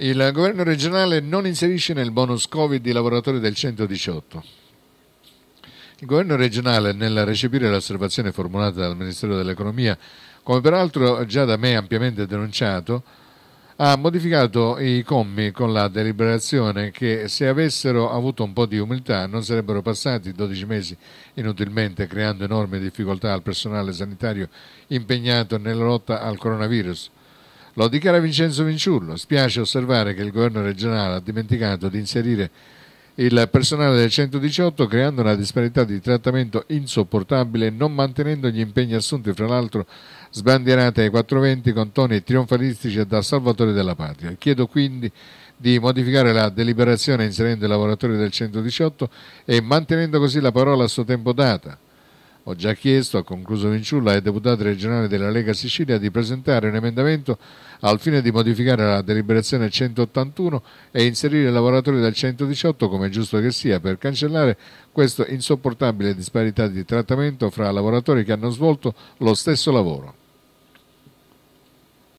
Il governo regionale non inserisce nel bonus Covid i lavoratori del 118. Il governo regionale, nel recepire l'osservazione formulata dal Ministero dell'Economia, come peraltro già da me ampiamente denunciato, ha modificato i commi con la deliberazione che se avessero avuto un po' di umiltà non sarebbero passati 12 mesi inutilmente creando enormi difficoltà al personale sanitario impegnato nella lotta al coronavirus lo dichiara Vincenzo Vinciullo. Spiace osservare che il governo regionale ha dimenticato di inserire il personale del 118 creando una disparità di trattamento insopportabile e non mantenendo gli impegni assunti, fra l'altro sbandierate ai 420 con toni trionfalistici da Salvatore della Patria. Chiedo quindi di modificare la deliberazione inserendo i lavoratori del 118 e mantenendo così la parola a suo tempo data ho già chiesto, ha concluso Vinciulla, ai deputati regionali della Lega Sicilia di presentare un emendamento al fine di modificare la deliberazione 181 e inserire i lavoratori del 118 come è giusto che sia per cancellare questa insopportabile disparità di trattamento fra lavoratori che hanno svolto lo stesso lavoro.